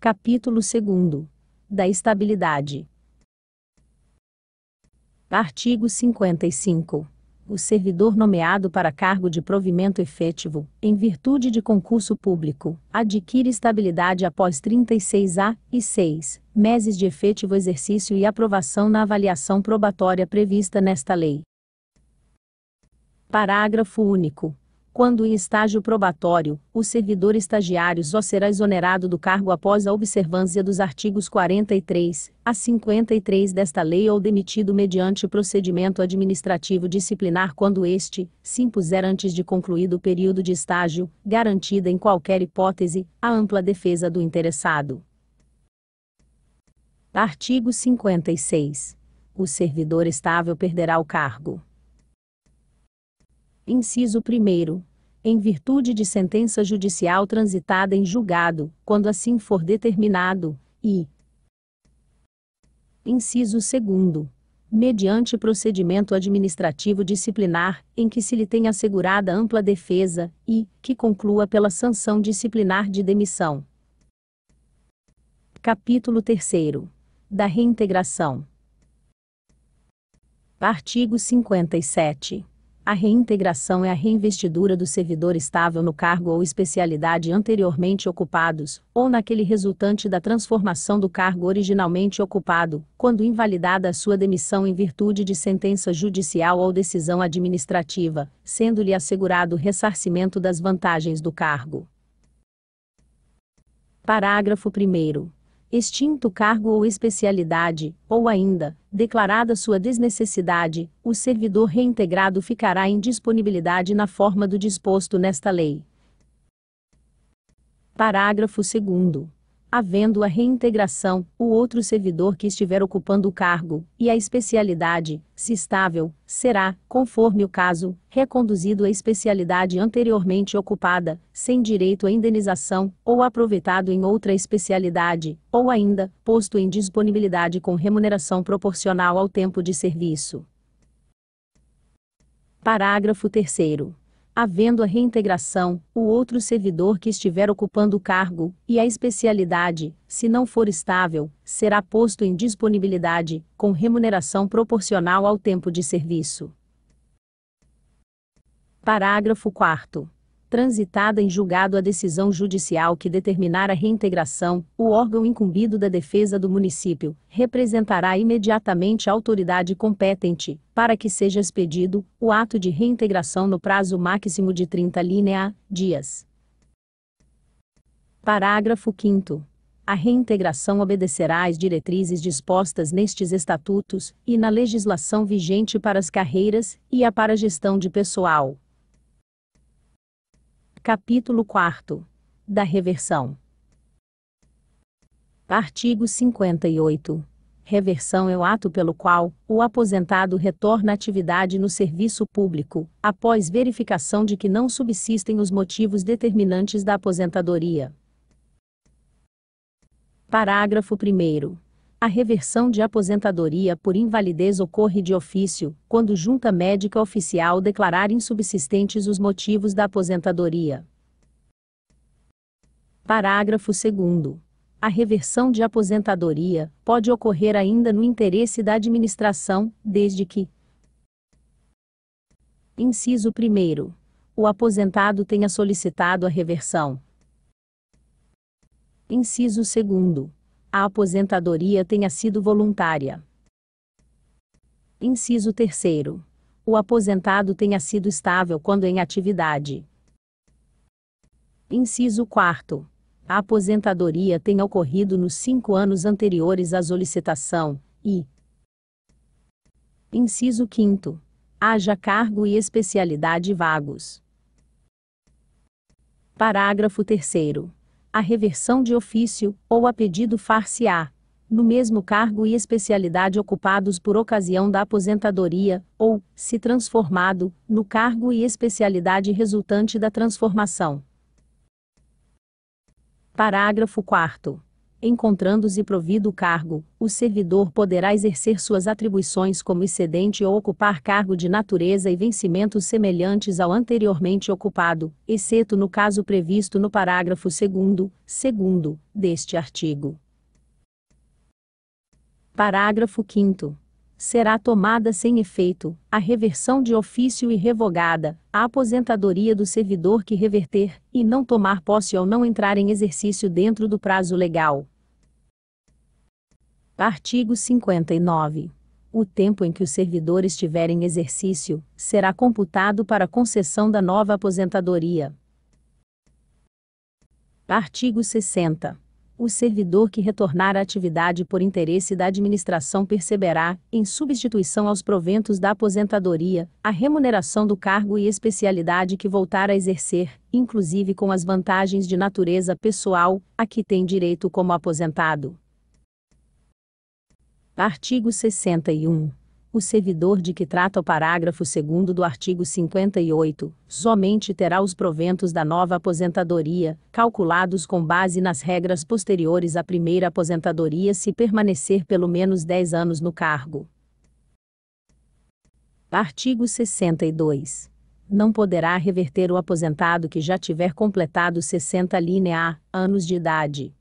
Capítulo 2 Da estabilidade. Artigo 55. O servidor nomeado para cargo de provimento efetivo, em virtude de concurso público, adquire estabilidade após 36 a e 6 meses de efetivo exercício e aprovação na avaliação probatória prevista nesta lei. Parágrafo único. Quando em estágio probatório, o servidor estagiário só será exonerado do cargo após a observância dos artigos 43 a 53 desta lei ou demitido mediante procedimento administrativo disciplinar quando este se impuser antes de concluído o período de estágio, garantida em qualquer hipótese a ampla defesa do interessado. Artigo 56. O servidor estável perderá o cargo. Inciso 1 em virtude de sentença judicial transitada em julgado, quando assim for determinado, e inciso 2 mediante procedimento administrativo disciplinar, em que se lhe tenha assegurada ampla defesa, e, que conclua pela sanção disciplinar de demissão. Capítulo 3 Da reintegração. Artigo 57. A reintegração é a reinvestidura do servidor estável no cargo ou especialidade anteriormente ocupados, ou naquele resultante da transformação do cargo originalmente ocupado, quando invalidada a sua demissão em virtude de sentença judicial ou decisão administrativa, sendo-lhe assegurado o ressarcimento das vantagens do cargo. Parágrafo 1 extinto cargo ou especialidade, ou ainda, declarada sua desnecessidade, o servidor reintegrado ficará em disponibilidade na forma do disposto nesta lei. Parágrafo 2 havendo a reintegração, o outro servidor que estiver ocupando o cargo, e a especialidade, se estável, será, conforme o caso, reconduzido à especialidade anteriormente ocupada, sem direito à indenização, ou aproveitado em outra especialidade, ou ainda, posto em disponibilidade com remuneração proporcional ao tempo de serviço. Parágrafo 3 havendo a reintegração, o outro servidor que estiver ocupando o cargo, e a especialidade, se não for estável, será posto em disponibilidade, com remuneração proporcional ao tempo de serviço. Parágrafo 4. Transitada em julgado a decisão judicial que determinar a reintegração, o órgão incumbido da defesa do município representará imediatamente a autoridade competente, para que seja expedido o ato de reintegração no prazo máximo de 30 linea, dias. Parágrafo 5 a reintegração obedecerá às diretrizes dispostas nestes estatutos e na legislação vigente para as carreiras e a para a gestão de pessoal. Capítulo 4 Da reversão. Artigo 58. Reversão é o ato pelo qual o aposentado retorna à atividade no serviço público, após verificação de que não subsistem os motivos determinantes da aposentadoria. Parágrafo 1. A reversão de aposentadoria por invalidez ocorre de ofício, quando junta médica oficial declarar insubsistentes os motivos da aposentadoria. Parágrafo 2. A reversão de aposentadoria pode ocorrer ainda no interesse da administração, desde que. Inciso 1. O aposentado tenha solicitado a reversão. Inciso 2 a aposentadoria tenha sido voluntária. Inciso 3. O aposentado tenha sido estável quando em atividade. Inciso 4. A aposentadoria tenha ocorrido nos cinco anos anteriores à solicitação, e. Inciso 5. Haja cargo e especialidade vagos. Parágrafo 3 a reversão de ofício, ou a pedido far-se-á, no mesmo cargo e especialidade ocupados por ocasião da aposentadoria, ou, se transformado, no cargo e especialidade resultante da transformação. Parágrafo 4 encontrando-se provido o cargo, o servidor poderá exercer suas atribuições como excedente ou ocupar cargo de natureza e vencimentos semelhantes ao anteriormente ocupado, exceto no caso previsto no parágrafo 2 segundo deste artigo. Parágrafo 5 será tomada sem efeito, a reversão de ofício e revogada, a aposentadoria do servidor que reverter e não tomar posse ou não entrar em exercício dentro do prazo legal. Artigo 59. O tempo em que o servidor estiver em exercício será computado para a concessão da nova aposentadoria. Artigo 60 o servidor que retornar à atividade por interesse da administração perceberá, em substituição aos proventos da aposentadoria, a remuneração do cargo e especialidade que voltar a exercer, inclusive com as vantagens de natureza pessoal, a que tem direito como aposentado. Artigo 61 o servidor de que trata o parágrafo 2 do artigo 58, somente terá os proventos da nova aposentadoria, calculados com base nas regras posteriores à primeira aposentadoria se permanecer pelo menos 10 anos no cargo. Artigo 62. Não poderá reverter o aposentado que já tiver completado 60 linear anos de idade